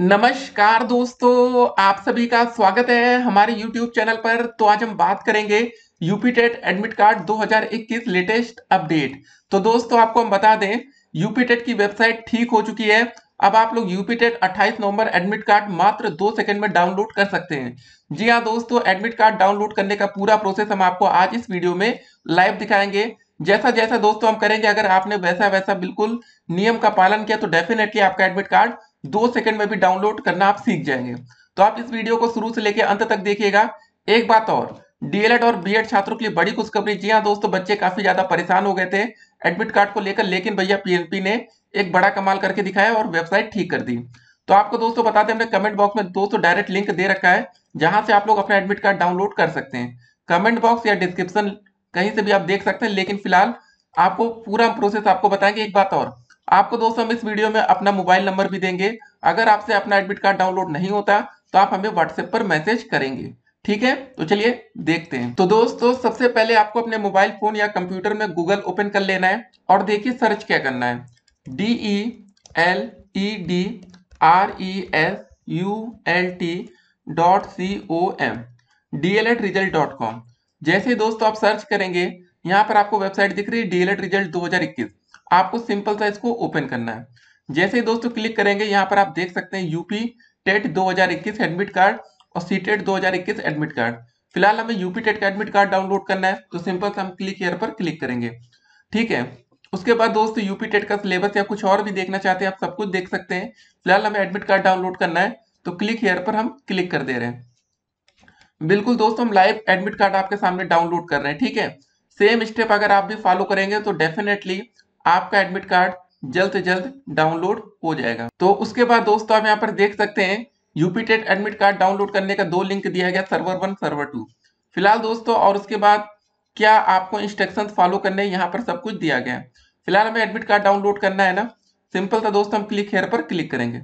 नमस्कार दोस्तों आप सभी का स्वागत है हमारे YouTube चैनल पर तो आज हम बात करेंगे UP TET admit card 2021 latest update तो दोस्तों आपको हम बता दें यूपी टेट की वेबसाइट ठीक हो चुकी है अब आप लोग यूपी टेट अट्ठाईस नवंबर एडमिट कार्ड मात्र दो सेकंड में डाउनलोड कर सकते हैं जी हाँ दोस्तों एडमिट कार्ड डाउनलोड करने का पूरा प्रोसेस हम आपको आज इस वीडियो में लाइव दिखाएंगे जैसा जैसा दोस्तों हम करेंगे अगर आपने वैसा वैसा बिल्कुल नियम का पालन किया तो डेफिनेटली आपका एडमिट कार्ड दो सेकंड में भी डाउनलोड करना आप सीख जाएंगे तो आप इस वीडियो को शुरू से लेकर अंत तक देखिएगा एक बात और डीएलएड और बीएड छात्रों के लिए बड़ी खुशखबरी जी हाँ दोस्तों बच्चे काफी ज्यादा परेशान हो गए थे एडमिट कार्ड को लेकर लेकिन भैया पीएनपी ने एक बड़ा कमाल करके दिखाया और वेबसाइट ठीक कर दी तो आपको दोस्तों बताते हमने कमेंट बॉक्स में दोस्तों डायरेक्ट लिंक दे रखा है जहां से आप लोग अपना एडमिट कार्ड डाउनलोड कर सकते हैं कमेंट बॉक्स या डिस्क्रिप्शन कहीं से भी आप देख सकते हैं लेकिन फिलहाल आपको पूरा प्रोसेस आपको बताएंगे एक बात और आपको दोस्तों हम इस वीडियो में अपना मोबाइल नंबर भी देंगे अगर आपसे अपना एडमिट कार्ड डाउनलोड नहीं होता तो आप हमें व्हाट्सएप पर मैसेज करेंगे ठीक है तो चलिए देखते हैं तो दोस्तों सबसे पहले आपको अपने मोबाइल फोन या कंप्यूटर में गूगल ओपन कर लेना है और देखिए सर्च क्या करना है D E L E D R E S U L T dot C O M D L at result dot com जैसे दोस्तों आप सर्च करेंगे यहाँ पर आपको वेबसाइट दिख रही है डी एल एट रिजल्ट दो हजार इक्कीस आपको सिंपल सा इसको ओपन करना है जैसे ही दोस्तों क्लिक करेंगे यहाँ पर आप देख सकते हैं यूपी टेट 2021 एडमिट कार्ड और सी टेट 2021 एडमिट कार्ड फिलहाल हमें यूपी टेट का एडमिट कार्ड डाउनलोड करना है तो सिंपल से हम क्लिक एयर पर क्लिक करेंगे ठीक है उसके बाद दोस्तों यूपी टेट का सिलेबस या कुछ और भी देखना चाहते हैं आप सब कुछ देख सकते हैं फिलहाल हमें एडमिट कार्ड डाउनलोड करना है तो क्लिक हेयर पर हम क्लिक कर दे रहे हैं बिल्कुल दोस्तों हम लाइव एडमिट कार्ड आपके सामने डाउनलोड कर रहे हैं ठीक है सेम स्टेप अगर आप भी फॉलो करेंगे तो डेफिनेटली आपका एडमिट कार्ड जल्द से जल्द डाउनलोड हो जाएगा तो उसके बाद दोस्तों आप यहाँ पर देख सकते हैं यूपीटेट एडमिट कार्ड डाउनलोड करने का दो लिंक दिया गया सर्वर वन सर्वर टू फिलहाल दोस्तों और उसके बाद क्या आपको इंस्ट्रक्शंस फॉलो करने यहाँ पर सब कुछ दिया गया फिलहाल हमें एडमिट कार्ड डाउनलोड करना है ना सिंपल था दोस्तों हम क्लिक हेयर पर क्लिक करेंगे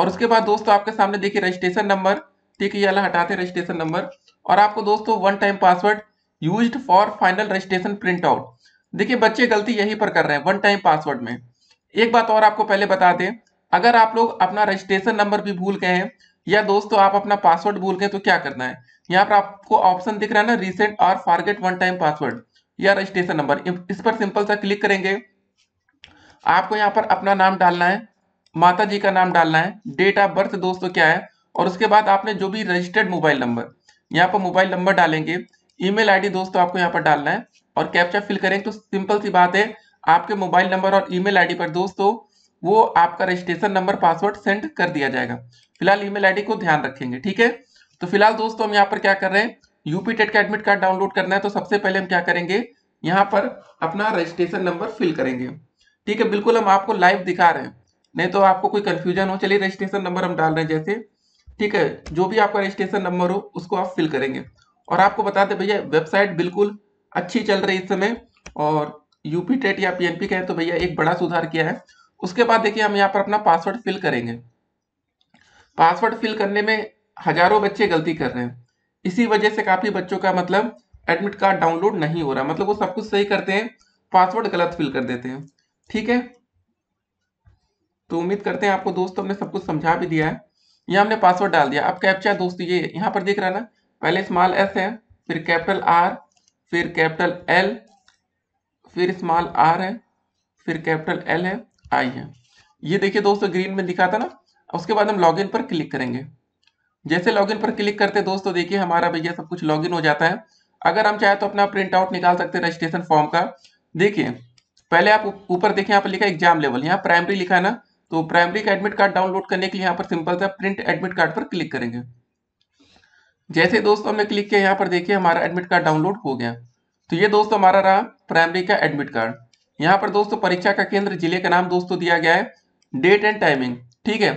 और उसके बाद दोस्तों आपके सामने देखिए रजिस्ट्रेशन नंबर ठीक है ये हटाते रजिस्ट्रेशन नंबर और आपको दोस्तों one time password use for final registration print out देखिए बच्चे गलती यही पर कर रहे हैं वन टाइम पासवर्ड में एक बात और आपको पहले बता दें अगर आप लोग अपना रजिस्ट्रेशन नंबर भी भूल गए हैं या दोस्तों आप अपना पासवर्ड भूल गए तो क्या करना है यहाँ पर आपको ऑप्शन दिख रहा है ना रिसेंट और फारगेट वन टाइम पासवर्ड या रजिस्ट्रेशन नंबर इस पर सिंपल सा क्लिक करेंगे आपको यहाँ पर अपना नाम डालना है माता जी का नाम डालना है डेट ऑफ बर्थ दोस्तों क्या है और उसके बाद आपने जो भी रजिस्टर्ड मोबाइल नंबर यहाँ पर मोबाइल नंबर डालेंगे ईमेल आईडी दोस्तों आपको यहाँ पर डालना है और कैप्चा फिल करें तो सिंपल सी बात है आपके मोबाइल नंबर और ईमेल आईडी पर दोस्तों वो आपका रजिस्ट्रेशन नंबर पासवर्ड सेंड कर दिया जाएगा फिलहाल ईमेल आईडी को ध्यान रखेंगे ठीक है तो फिलहाल दोस्तों हम यहाँ पर क्या कर रहे हैं यूपी टेट का एडमिट कार्ड डाउनलोड करना है तो सबसे पहले हम क्या करेंगे यहाँ पर अपना रजिस्ट्रेशन नंबर फिल करेंगे ठीक है बिल्कुल हम आपको लाइव दिखा रहे हैं नहीं तो आपको कोई कन्फ्यूजन हो चलिए रजिस्ट्रेशन नंबर हम डाल रहे हैं जैसे ठीक है जो भी आपका रजिस्ट्रेशन नंबर हो उसको आप फिल करेंगे और आपको बता दें भैया वेबसाइट बिल्कुल अच्छी चल रही इस समय और यूपी टेट या पीएनपी कहें तो भैया एक बड़ा सुधार किया है उसके बाद देखिए हम यहाँ पर अपना पासवर्ड फिल करेंगे पासवर्ड फिल करने में हजारों बच्चे गलती कर रहे हैं इसी वजह से काफी बच्चों का मतलब एडमिट कार्ड डाउनलोड नहीं हो रहा मतलब वो सब कुछ सही करते हैं पासवर्ड गलत फिल कर देते हैं ठीक है तो उम्मीद करते हैं आपको दोस्तों हमने सब कुछ समझा भी दिया है यह हमने पासवर्ड डाल दिया अब कैप्चा दोस्त ये यहाँ पर देख रहा है ना पहले स्मॉल एस है फिर कैपिटल आर फिर कैपिटल एल फिर स्मॉल आर है फिर कैपिटल एल है आई है ये देखिए दोस्तों ग्रीन में दिखा था ना उसके बाद हम लॉगिन पर क्लिक करेंगे जैसे लॉगिन पर क्लिक करते दोस्तों देखिए हमारा भैया सब कुछ लॉगिन हो जाता है अगर हम चाहे तो अपना प्रिंट आउट निकाल सकते हैं रजिस्ट्रेशन फॉर्म का देखिए पहले आप ऊपर देखिए यहाँ पर लिखा एग्जाम लेवल यहाँ प्राइमरी लिखा है ना तो प्राइमरी का एडमिट कार्ड डाउनलोड करने के लिए यहाँ पर सिंपल सा प्रिंट एडमिट कार्ड पर क्लिक करेंगे जैसे दोस्तों हमने क्लिक किया यहाँ पर देखिए हमारा एडमिट कार्ड डाउनलोड हो गया तो ये दोस्तों हमारा रहा प्राइमरी का एडमिट कार्ड यहाँ पर दोस्तों परीक्षा का केंद्र जिले का नाम दोस्तों दिया गया है डेट एंड टाइमिंग ठीक है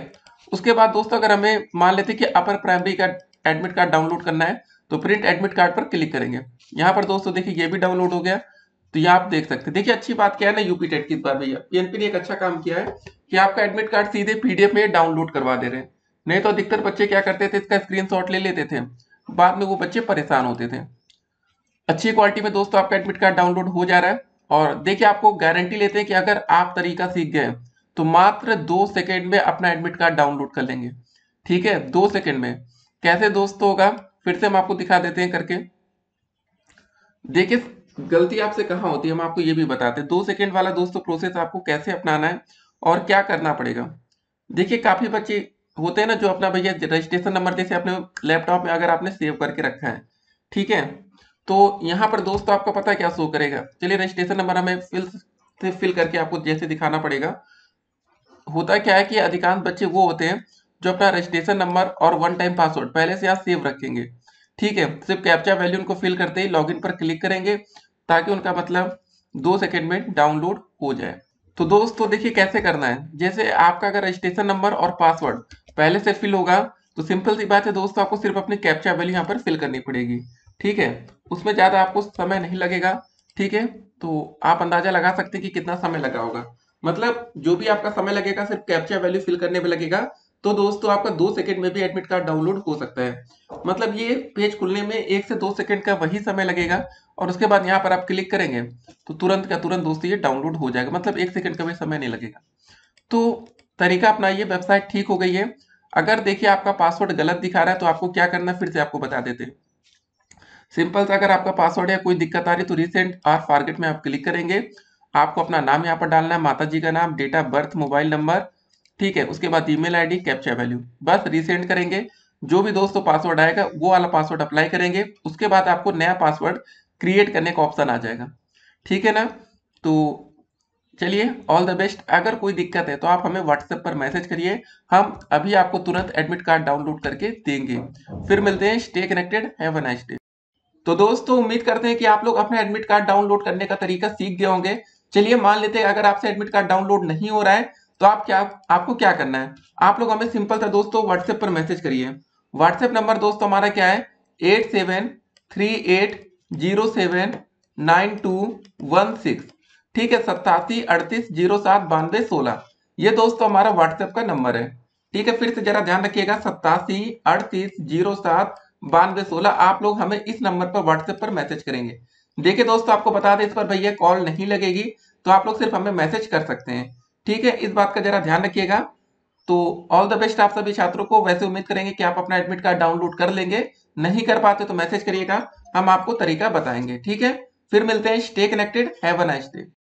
उसके बाद दोस्तों अगर हमें मान लेते कि अपर प्राइमरी का एडमिट कार्ड डाउनलोड करना है तो प्रिंट एडमिट कार्ड पर क्लिक करेंगे यहाँ पर दोस्तों देखिए ये भी डाउनलोड हो गया तो ये आप देख सकते हैं देखिए अच्छी बात क्या है ना यूपी टेट की बार भैया पीएनपी ने एक अच्छा काम किया है कि आपका एडमिट कार्ड सीधे पीडीएफ में डाउनलोड करवा दे रहे हैं नहीं तो अधिकतर बच्चे क्या करते थे इसका स्क्रीन ले लेते थे बाद में वो बच्चे परेशान होते थे अच्छी क्वालिटी में दोस्तों आपका एडमिट कार्ड डाउनलोड हो जा रहा है और देखिए आपको गारंटी लेते हैं कि अगर आप तरीका सीख गए तो मात्र दो सेकेंड में अपना एडमिट कार्ड डाउनलोड कर लेंगे ठीक है दो सेकेंड में कैसे दोस्तों होगा फिर से हम आपको दिखा देते हैं करके देखिए गलती आपसे कहा होती है हम आपको ये भी बताते हैं दो सेकेंड वाला दोस्तों प्रोसेस आपको कैसे अपनाना है और क्या करना पड़ेगा देखिए काफी बच्चे होते हैं ना जो अपना भैया रजिस्ट्रेशन नंबर जैसे अपने लैपटॉप में अगर आपने सेव करके रखा है ठीक है तो यहाँ पर दोस्तों आपको पता है क्या शो करेगा चलिए रजिस्ट्रेशन नंबर हमें फिल से फिल करके आपको जैसे दिखाना पड़ेगा होता क्या है कि अधिकांश बच्चे वो होते हैं जो अपना रजिस्ट्रेशन नंबर और वन टाइम पासवर्ड पहले से यहाँ सेव रखेंगे ठीक है सिर्फ कैप्चा वैल्यू उनको फिल करते ही लॉगिन पर क्लिक करेंगे ताकि उनका मतलब दो सेकेंड में डाउनलोड हो जाए तो दोस्तों देखिए कैसे करना है जैसे आपका अगर रजिस्ट्रेशन नंबर और पासवर्ड पहले से फिल होगा तो सिंपल सी बात है दोस्तों आपको सिर्फ अपनी कैप्चा वैल्यू यहाँ पर फिल करनी पड़ेगी ठीक है उसमें ज़्यादा आपको समय नहीं लगेगा ठीक है तो आप अंदाजा लगा सकते हैं कि कितना समय लगा होगा मतलब जो भी आपका समय लगेगा सिर्फ कैप्चा वैल्यू फिल करने में लगेगा तो दोस्तों आपका दो सेकंड में भी एडमिट कार्ड डाउनलोड हो सकता है मतलब ये पेज खुलने में एक से दो सेकंड का वही समय लगेगा और उसके बाद यहाँ पर आप क्लिक करेंगे तो तुरंत का तुरंत दोस्तों ये डाउनलोड हो जाएगा मतलब एक सेकंड का भी समय नहीं लगेगा तो तरीका अपनाइए वेबसाइट ठीक हो गई है अगर देखिए आपका पासवर्ड गलत दिखा रहा है तो आपको क्या करना फिर से आपको बता देते हैं सिंपल सा अगर आपका पासवर्ड या कोई दिक्कत आ रही है तो रिसेंट और फारगेट में आप क्लिक करेंगे आपको अपना नाम यहाँ पर डालना है माता का नाम date of birth mobile number ठीक है उसके बाद ईमेल आईडी कैप्चा वैल्यू बस रिसेंड करेंगे जो भी दोस्तों पासवर्ड आएगा वो वाला पासवर्ड अप्लाई करेंगे उसके बाद आपको नया पासवर्ड क्रिएट करने का ऑप्शन आ जाएगा ठीक है ना तो चलिए ऑल द बेस्ट अगर कोई दिक्कत है तो आप हमें व्हाट्सएप पर मैसेज करिए हम अभी आपको तुरंत एडमिट कार्ड डाउनलोड करके देंगे फिर मिलते हैं stay connected have nice day तो दोस्तों उम्मीद करते हैं कि आप लोग अपना एडमिट कार्ड डाउनलोड करने का तरीका सीख गए होंगे चलिए मान लेते हैं अगर आपसे एडमिट कार्ड डाउनलोड नहीं हो रहा है तो आप क्या आपको क्या करना है आप लोग हमें सिंपल था दोस्तों व्हाट्सएप पर मैसेज करिए व्हाट्सएप नंबर दोस्तों हमारा क्या है eight seven three eight zero seven nine two one six ठीक है सत्तासी अड़तीस जीरो सात बानवे सोलह ये दोस्तों हमारा व्हाट्सएप का नंबर है ठीक है फिर से जरा ध्यान रखिएगा सत्तासी अड़तीस जीरो सात बानवे सोलह आप लोग हमें इस नंबर पर व्हाट्सएप पर मैसेज करेंगे देखिए दोस्तों आपको बता दें इस पर भैया कॉल नहीं लगेगी तो आप लोग सिर्फ हमें मैसेज कर सकते हैं ठीक है इस बात का जरा ध्यान रखिएगा तो ऑल द बेस्ट आप सभी छात्रों को वैसे उम्मीद करेंगे कि आप अपना एडमिट कार्ड डाउनलोड कर लेंगे नहीं कर पाते तो मैसेज करिएगा हम आपको तरीका बताएंगे ठीक है फिर मिलते हैं स्टे कनेक्टेड है